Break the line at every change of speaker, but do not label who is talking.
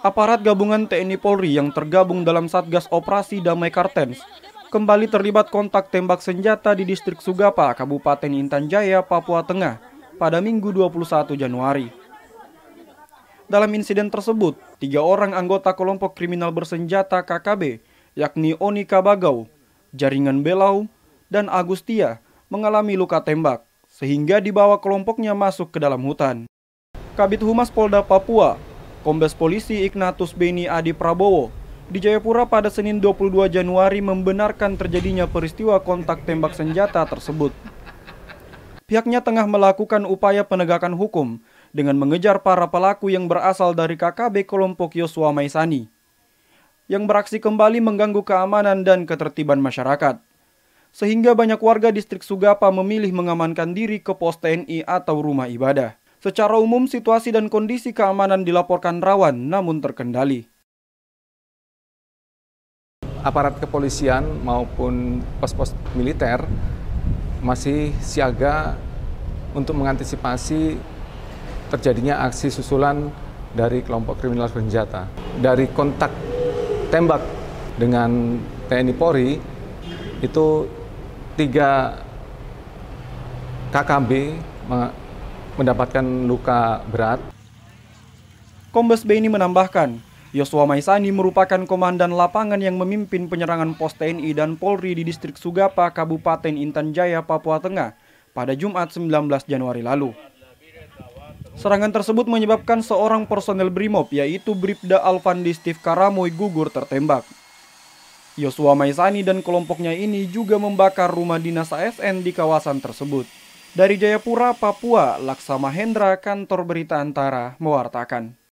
Aparat gabungan TNI Polri yang tergabung dalam Satgas Operasi Damai Kartens kembali terlibat kontak tembak senjata di distrik Sugapa, Kabupaten Intan Jaya, Papua Tengah pada Minggu 21 Januari. Dalam insiden tersebut, tiga orang anggota kelompok kriminal bersenjata KKB, yakni Onika Bagau, Jaringan Belau, dan Agustia mengalami luka tembak sehingga dibawa kelompoknya masuk ke dalam hutan. Kabit Humas Polda Papua, Kombes Polisi Ignatus Beni Adi Prabowo, di Jayapura pada Senin 22 Januari membenarkan terjadinya peristiwa kontak tembak senjata tersebut. Pihaknya tengah melakukan upaya penegakan hukum dengan mengejar para pelaku yang berasal dari KKB kelompok Yosua Maisani yang beraksi kembali mengganggu keamanan dan ketertiban masyarakat sehingga banyak warga distrik Sugapa memilih mengamankan diri ke pos TNI atau rumah ibadah. Secara umum, situasi dan kondisi keamanan dilaporkan rawan namun terkendali. Aparat kepolisian maupun
pos-pos militer masih siaga untuk mengantisipasi terjadinya aksi susulan dari kelompok kriminal bersenjata. Dari kontak tembak dengan TNI Polri itu tiga KKB
mendapatkan luka berat. Kombes B ini menambahkan, Yosua Maisani merupakan komandan lapangan yang memimpin penyerangan pos TNI dan Polri di distrik Sugapa, Kabupaten Intan Jaya, Papua Tengah pada Jumat 19 Januari lalu. Serangan tersebut menyebabkan seorang personel BRIMOB yaitu Bribda Alvan Steve Karamoy gugur tertembak. Yosua Maisani dan kelompoknya ini juga membakar rumah dinas ASN di kawasan tersebut. Dari Jayapura, Papua, Laksamahendra, Hendra, kantor berita Antara, mewartakan.